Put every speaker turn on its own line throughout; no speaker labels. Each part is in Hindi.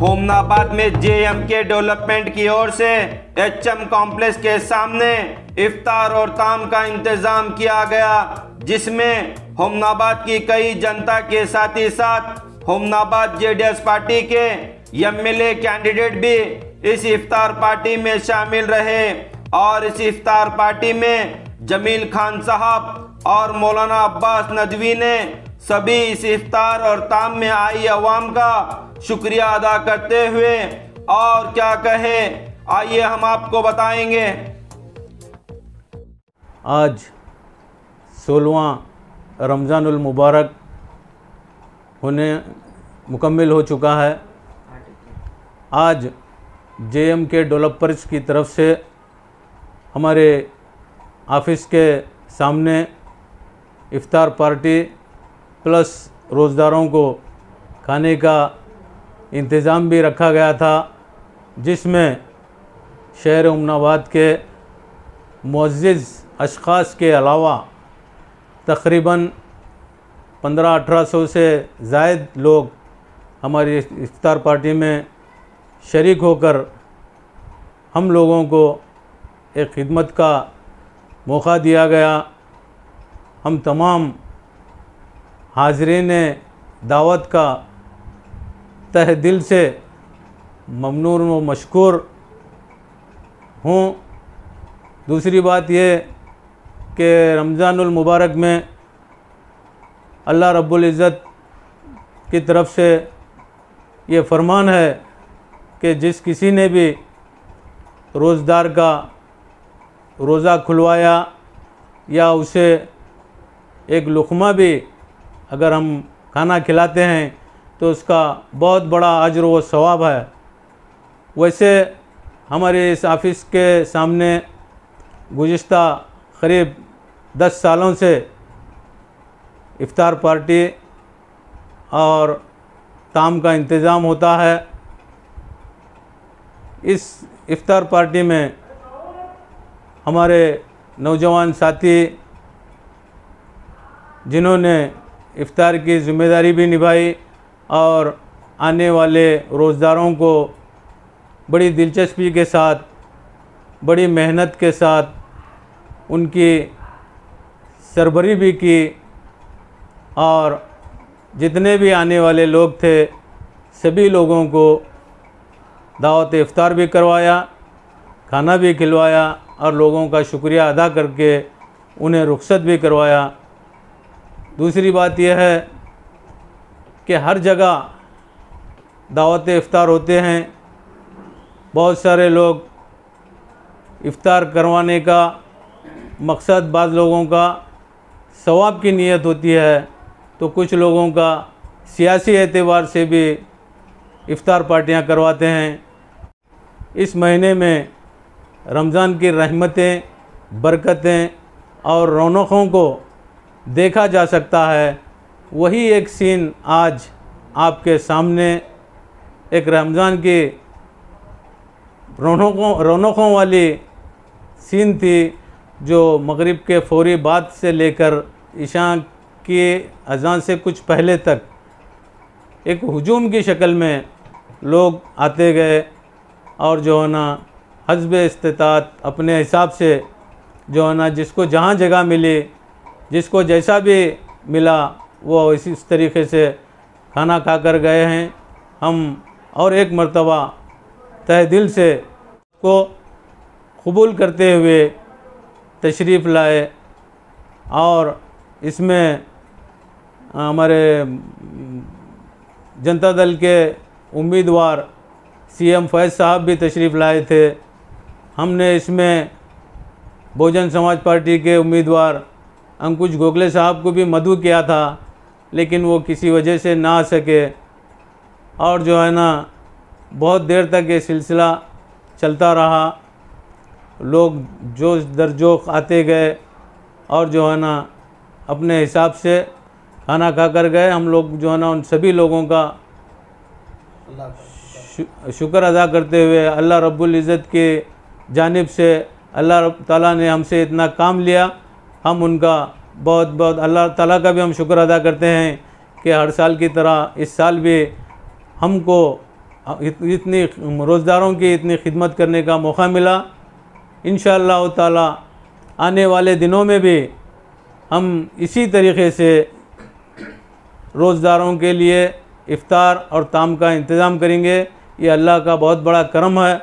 होमनाबाद में जेएम के डेवलपमेंट की ओर से एचएम कॉम्प्लेक्स के सामने इफ्तार और ताम का इंतजाम किया गया जिसमें होमनाबाद की कई जनता के साथ ही साथ होमनाबाद जेडीएस पार्टी के एमएलए कैंडिडेट भी इस इफ्तार पार्टी में शामिल रहे और इस इफ्तार पार्टी में जमील खान साहब और मौलाना अब्बास नदवी ने सभी इस इफ्तार और ताम में आई आवाम का शुक्रिया अदा करते हुए और क्या कहें आइए हम आपको बताएंगे आज सोलवा रमज़ानुल मुबारक होने मुकम्मल हो चुका है आज जे एम के डेवलपर्स की तरफ से हमारे ऑफिस के सामने इफ्तार पार्टी प्लस रोज़दारों को खाने का इंतज़ाम भी रखा गया था जिसमें शहर उमनाबाद के मज़्ज़ अशास के अलावा तकरीबन पंद्रह अठारह सौ से जायद लोग हमारी इफ्तार पार्टी में शरीक होकर हम लोगों को एक खिदमत का मौका दिया गया हम तमाम हाजरीन दावत का तह दिल से ममनून व मशकूर हूँ दूसरी बात ये कि रमज़ानमबारक में अल्लाह इज़्ज़त की तरफ से ये फरमान है कि जिस किसी ने भी रोज़दार का रोज़ा खुलवाया या उसे एक लुकमा भी अगर हम खाना खिलाते हैं तो उसका बहुत बड़ा अजर व सवाब है वैसे हमारे इस ऑफिस के सामने गुज्त करीब दस सालों से इफ़ार पार्टी और ताम का इंतज़ाम होता है इस इफ़ार पार्टी में हमारे नौजवान साथी जिन्होंने इफ़ार की ज़िम्मेदारी भी निभाई और आने वाले रोज़दारों को बड़ी दिलचस्पी के साथ बड़ी मेहनत के साथ उनकी सरबरी भी की और जितने भी आने वाले लोग थे सभी लोगों को दावत इफ्तार भी करवाया खाना भी खिलवाया और लोगों का शुक्रिया अदा करके उन्हें रुख्सत भी करवाया दूसरी बात यह है कि हर जगह दावत इफ़ार होते हैं बहुत सारे लोग इफ़ार करवाने का मकसद बाद लोगों का सवाब की नीयत होती है तो कुछ लोगों का सियासी एतबार से भी इफ़ार पार्टियां करवाते हैं इस महीने में रमज़ान की रहमतें बरकतें और रौनकों को देखा जा सकता है वही एक सीन आज आपके सामने एक रमज़ान की रौनकों रौनकों वाली सीन थी जो मगरिब के फौरी बाद से लेकर ईशा के अजान से कुछ पहले तक एक हजूम की शक्ल में लोग आते गए और जो है ना हजब इस्तात अपने हिसाब से जो है ना जिसको जहाँ जगह मिली जिसको जैसा भी मिला वो इसी इस तरीके से खाना खा कर गए हैं हम और एक मरतबा तह दिल से को कबूल करते हुए तशरीफ़ लाए और इसमें हमारे जनता दल के उम्मीदवार सीएम फैज़ साहब भी तशरीफ़ लाए थे हमने इसमें बहुजन समाज पार्टी के उम्मीदवार अंकुश गोखले साहब को भी मधु किया था लेकिन वो किसी वजह से ना आ सके और जो है ना बहुत देर तक ये सिलसिला चलता रहा लोग जोश दर जोश आते गए और जो है ना अपने हिसाब से खाना खा कर गए हम लोग जो है ना उन सभी लोगों का शुक्र अदा करते हुए अल्लाह रब्बुल इज़्ज़त के जानब से अल्लाह ताला ने हमसे इतना काम लिया हम उनका बहुत बहुत अल्लाह ताला का भी हम शुक्र अदा करते हैं कि हर साल की तरह इस साल भी हमको इतनी रोज़दारों की इतनी खिदमत करने का मौका मिला इन ताला आने वाले दिनों में भी हम इसी तरीके से रोज़दारों के लिए इफ़ार और ताम का इंतज़ाम करेंगे ये अल्लाह का बहुत बड़ा करम है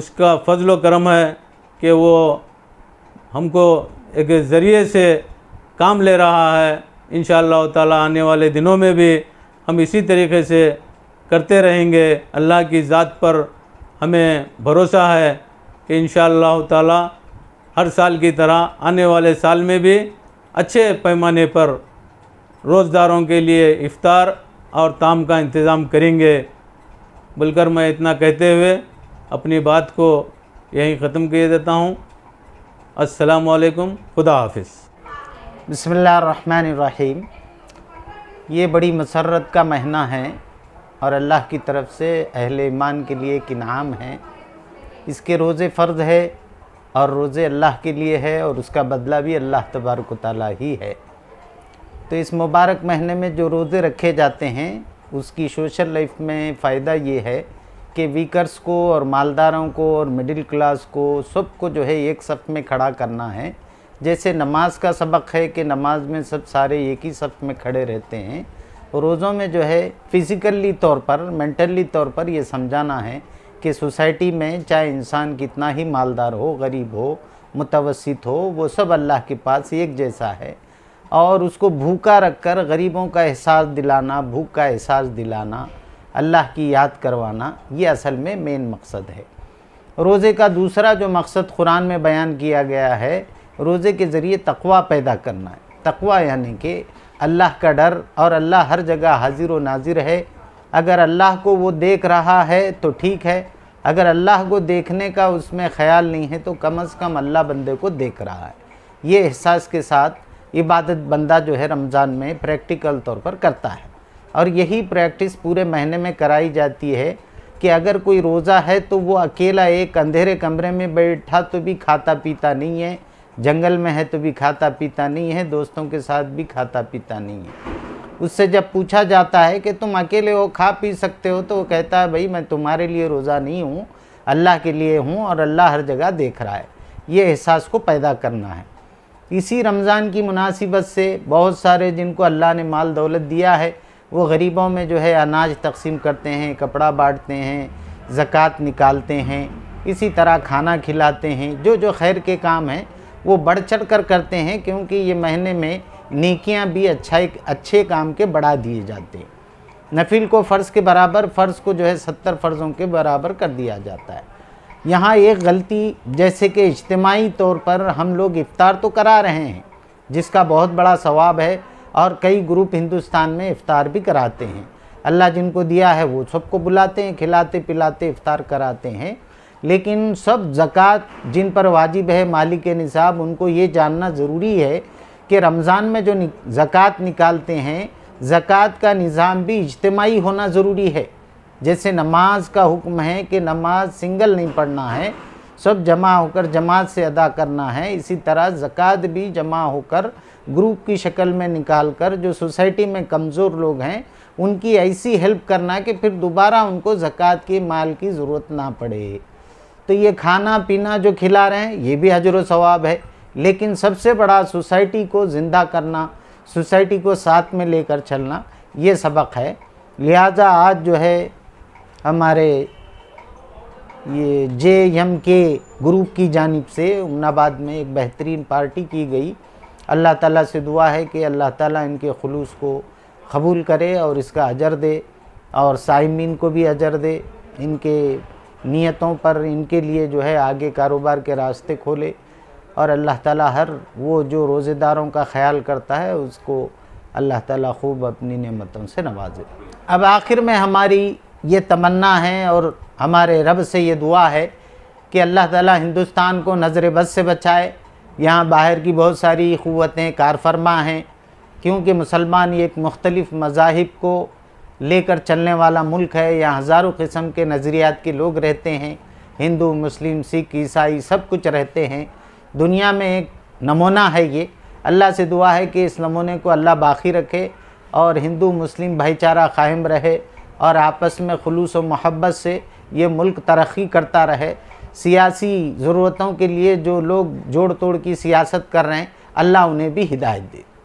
उसका फजल करम है कि वो हमको एक ज़रिए से काम ले रहा है इन ताला आने वाले दिनों में भी हम इसी तरीके से करते रहेंगे अल्लाह की ज़ात पर हमें भरोसा है कि इन ताला हर साल की तरह आने वाले साल में भी अच्छे पैमाने पर रोज़दारों के लिए इफ़ार और ताम का इंतज़ाम करेंगे बोलकर मैं इतना कहते हुए अपनी बात को यहीं ख़त्म किए देता
हूँ असलकम खुदा हाफिज़ बसमीम ये बड़ी मसरत का महीना है और अल्लाह की तरफ से अहल ईमान के लिए एक इनाम है इसके रोज़े फ़र्ज़ है और रोज़े अल्लाह के लिए है और उसका बदला भी अल्लाह तबारक ताली ही है तो इस मुबारक महीने में जो रोज़े रखे जाते हैं उसकी सोशल लाइफ में फ़ायदा ये है कि वीकर्स को और मालदारों को और मिडिल क्लास को सबको जो है एक सफ़ में खड़ा करना है जैसे नमाज का सबक है कि नमाज में सब सारे एक ही सफ में खड़े रहते हैं रोज़ों में जो है फिज़िकली तौर पर मेंटली तौर पर ये समझाना है कि सोसाइटी में चाहे इंसान कितना ही मालदार हो गरीब हो मुतवसत हो वो सब अल्लाह के पास एक जैसा है और उसको भूखा रखकर गरीबों का एहसास दिलाना भूख का एहसास दिलाना अल्लाह की याद करवाना ये असल में मेन मकसद है रोज़े का दूसरा जो मकसद कुरान में बयान किया गया है रोज़े के ज़रिए तकवा पैदा करना है तकवा यानी कि अल्लाह का डर और अल्लाह हर जगह हाजिर व नाजिर है अगर अल्लाह को वो देख रहा है तो ठीक है अगर अल्लाह को देखने का उसमें ख्याल नहीं है तो कम अज़ कम अल्लाह बंदे को देख रहा है ये एहसास के साथ इबादत बंदा जो है रमज़ान में प्रैक्टिकल तौर पर करता है और यही प्रैक्टिस पूरे महीने में कराई जाती है कि अगर कोई रोज़ा है तो वो अकेला एक अंधेरे कमरे में बैठा तो भी खाता पीता नहीं है जंगल में है तो भी खाता पीता नहीं है दोस्तों के साथ भी खाता पीता नहीं है उससे जब पूछा जाता है कि तुम अकेले हो खा पी सकते हो तो वो कहता है भाई मैं तुम्हारे लिए रोज़ा नहीं हूँ अल्लाह के लिए हूँ और अल्लाह हर जगह देख रहा है ये एहसास को पैदा करना है इसी रमज़ान की मुनासिबत से बहुत सारे जिनको अल्लाह ने माल दौलत दिया है वो गरीबों में जो है अनाज तकसीम करते हैं कपड़ा बांटते हैं ज़क़़त निकालते हैं इसी तरह खाना खिलाते हैं जो जो खैर के काम हैं वो बढ़ चढ़ कर करते हैं क्योंकि ये महीने में नेकियां भी अच्छा अच्छे काम के बढ़ा दिए जाते हैं नफिल को फ़र्ज़ के बराबर फ़र्ज़ को जो है सत्तर फ़र्ज़ों के बराबर कर दिया जाता है यहाँ एक गलती जैसे कि इज्तमाही तौर पर हम लोग इफ़ार तो करा रहे हैं जिसका बहुत बड़ा सवाब है और कई ग्रुप हिंदुस्तान में इफ़ार भी कराते हैं अल्लाह जिनको दिया है वो सबको बुलाते हैं खिलाते पिलाते इफ़ार कराते हैं लेकिन सब ज़क़़त जिन पर वाजिब है मालिक के निसाब उनको ये जानना ज़रूरी है कि रमज़ान में जो नि, ज़क़़त निकालते हैं ज़क़़त का निज़ाम भी इज्तमाही होना ज़रूरी है जैसे नमाज का हुक्म है कि नमाज सिंगल नहीं पढ़ना है सब जमा होकर जमात से अदा करना है इसी तरह ज़क़़त भी जमा होकर ग्रुप की शक्ल में निकाल कर जो सोसाइटी में कमज़ोर लोग हैं उनकी ऐसी हेल्प करना कि फिर दोबारा उनको ज़क़़त के माल की ज़रूरत ना पड़े तो ये खाना पीना जो खिला रहे हैं ये भी हजर सवाब है लेकिन सबसे बड़ा सोसाइटी को ज़िंदा करना सोसाइटी को साथ में लेकर चलना ये सबक है लिहाजा आज जो है हमारे ये जे एम के ग्रुप की जानब से उमनाबाद में एक बेहतरीन पार्टी की गई अल्लाह ताला से दुआ है कि अल्लाह ताला इनके खलूस को कबूल करे और इसका अजर दे और साइमिन को भी अजर दे इनके नीयतों पर इनके लिए जो है आगे कारोबार के रास्ते खोले और अल्लाह ताला हर वो जो रोज़ेदारों का ख्याल करता है उसको अल्लाह ताला खूब अपनी नेमतों से नवाजे अब आखिर में हमारी ये तमन्ना है और हमारे रब से ये दुआ है कि अल्लाह ताला हिंदुस्तान को नज़र बद से बचाए यहाँ बाहर की बहुत सारी क़वतें कारफरमा हैं क्योंकि मुसलमान एक मुख्तलिफ़ मजाहब को लेकर चलने वाला मुल्क है यहाँ हज़ारों किस्म के नज़रियात के लोग रहते हैं हिंदू मुस्लिम सिख ईसाई सब कुछ रहते हैं दुनिया में एक नमूना है ये अल्लाह से दुआ है कि इस नमूने को अल्लाह बाकी रखे और हिंदू मुस्लिम भाईचारा कायम रहे और आपस में खलूस व मोहब्बत से ये मुल्क तरक्की करता रहे सियासी ज़रूरतों के लिए जो लोग जोड़ तोड़ की सियासत कर रहे हैं अल्लाह उन्हें भी हिदायत दे